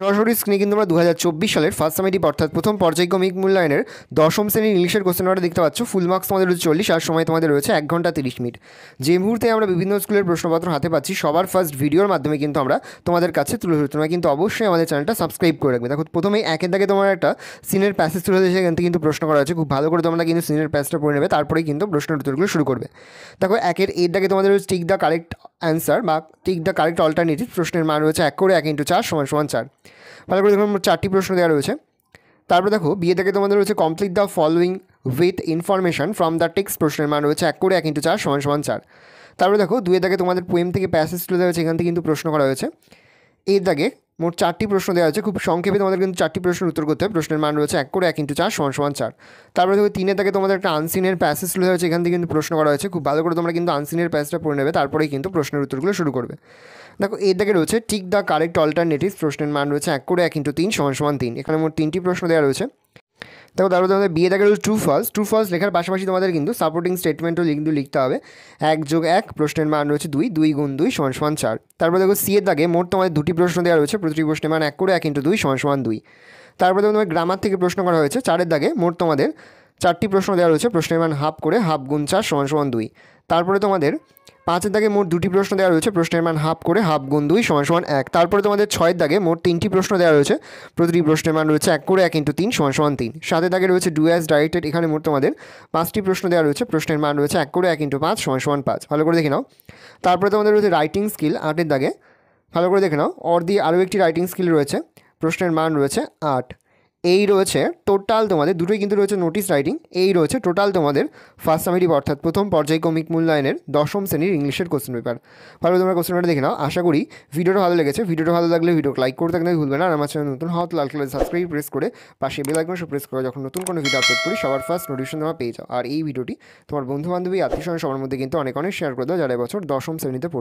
সরাসরি স্ক্রিনে কিন্তু আমরা দু সালের ফার্স্ট সামেটিভ অর্থাৎ প্রথম পর্যায়ক্রমিক মূল্যায়নের দশম শ্রেণীর ইংলিশের কোশ্চেন ওটা দেখতে পাচ্ছ ফুল মার্কস আমাদের রয়েছে চল্লিশ আর সময় তোমাদের রয়েছে এক ঘন্টা তিরিশ মিনিট যে মুহূর্তে আমরা বিভিন্ন স্কুলের প্রশ্নপত্র হাতে পাচ্ছি সবার ফার্স্ট ভিডিওর মাধ্যমে কিন্তু আমরা তোমাদের কাছে তুলে ধরি তোমরা কিন্তু অবশ্যই আমাদের চ্যানেলটা সাবস্ক্রাইব করে রাখবে দেখো প্রথমেই একের দাগে তোমার একটা সিনের প্যাসেজ তুলে দিয়েছে এখান থেকে কিন্তু প্রশ্ন করা হয়েছে খুব ভালো করে তোমরা কিন্তু সিনের প্যাসেজটা পড়ে নেবে তারপরেই কিন্তু প্রশ্নের উত্তরগুলো শুরু করবে দেখো একের এর দাগে তোমাদের টিক দ্য কারেক্ট অ্যান্সার বা টিক দ্য কারেক্ট অল্টারনেটিভ প্রশ্নের মান রয়েছে এক করে এক ইন্টু চার সমান সমান চার ভালো করে দেখুন চারটি প্রশ্ন দেওয়া রয়েছে তারপর দেখো বিয়ে থেকে তোমাদের রয়েছে complete the following with information from the text প্রশ্নের মান রয়েছে এক করে এক ইন্টু চার সমান সমান চার তারপরে দেখো দুয়ে দাগে তোমাদের পোয়েম থেকে প্যাসেজ তুলে দেওয়া হয়েছে এখান থেকে কিন্তু প্রশ্ন করা হয়েছে এর দাগে মোট চারটি প্রশ্ন দেওয়া আছে খুব সংক্ষেপে তোমাদের কিন্তু চারটি প্রশ্নের উত্তর করতে হবে প্রশ্নের মান রয়েছে এক করে এক ইন্টু চার সমান সমান চার তারপরে দেখো তিনের থেকে তোমাদের একটা আনসিনের প্যাসেজ তুলে হয়েছে এখান থেকে কিন্তু প্রশ্ন করা হয়েছে খুব ভালো করে তোমরা কিন্তু আনসিনের প্যাসেজটা পড়ে নেবে তারপরেই কিন্তু প্রশ্নের উত্তরগুলো শুরু করবে দেখো এর দাগে রয়েছে ঠিক দ্য কারেক্ট অল্টারনেটিভ প্রশ্নের মান রয়েছে এক করে এক ইন্টু তিন সমান সমান তিন এখানে মোট তিনটি প্রশ্ন দেওয়া রয়েছে দেখো তারপর তোমাদের বিয়ে দেখা rule true false true false লেখার পাশাপাশি তোমাদের কিন্তু সাপোর্টিং স্টেটমেন্টও কিন্তু লিখতে হবে এক যোগ এক প্রশ্নের মান রয়েছে দুই দুই গুণ দুই সমান সমান চার তারপর দেখো সি এর দাগে মোট তোমাদের দুটি প্রশ্ন দেওয়া রয়েছে প্রতিটি প্রশ্নের মান এক করে এক ইন্টু দুই সমান সমান দুই তারপর দেখো তোমার গ্রামার থেকে প্রশ্ন করা হয়েছে চারের দাগে মোট তোমাদের চারটি প্রশ্ন দেওয়া রয়েছে প্রশ্নের মান হাফ করে হাফ গুণ চার সমান সমান দুই তারপরে তোমাদের পাঁচের দাগে মোট দুটি প্রশ্ন দেওয়া রয়েছে প্রশ্নের মান হাফ করে হাফ গুণ দুই সমান সমান এক তারপরে তোমাদের ছয়ের দাগে মোট তিনটি প্রশ্ন দেওয়া রয়েছে প্রতিটি প্রশ্নের মান রয়েছে এক করে এক ইন্টু তিন সমান সমান তিন সাতের দাগে রয়েছে ডু ডাইরেক্টেড এখানে মোট তোমাদের পাঁচটি প্রশ্ন দেওয়া রয়েছে প্রশ্নের মান রয়েছে এক করে এক ইন্টু পাঁচ সমান সমান পাঁচ ভালো করে দেখে নাও তারপরে তোমাদের রয়েছে রাইটিং স্কিল আটের দাগে ভালো করে দেখে নাও অর আরও একটি রাইটিং স্কিল রয়েছে প্রশ্নের মান রয়েছে আট এই রয়েছে টোটাল তোমাদের দুটোই কিন্তু রয়েছে নোটিশ রাইটিং এই রয়েছে টোটাল তোমাদের ফার্স্ট সামেটিভ অর্থাৎ প্রথম পর্যায়ক্রমিক মূল্যায়নের দশম শ্রেণীর ইংলিশের কোশ্চেন পেপার ভালো তোমরা কোশ্চেনটা দেখে নাও আশা করি ভিডিওটা ভালো লেগেছে ভিডিওটা ভালো লাগলে ভিডিও লাইক করতে থাকলে ভুলবে না আর আমার চ্যানেল নতুন হওয়া লাল কালার সাবস্ক্রাইব প্রেস করে পাশে বেল আইকন প্রেস করে যখন নতুন কোনো ভিডিও আপলোড করি সবার ফার্স্ট নোটিফিকেশন তোমরা পেয়ে যাও আর এই ভিডিওটি তোমার বন্ধু বান্ধবী আত্মীয় সবার মধ্যে কিন্তু অনেক অনেক শেয়ার করে দাও যারা এবছর দশম শ্রেণীতে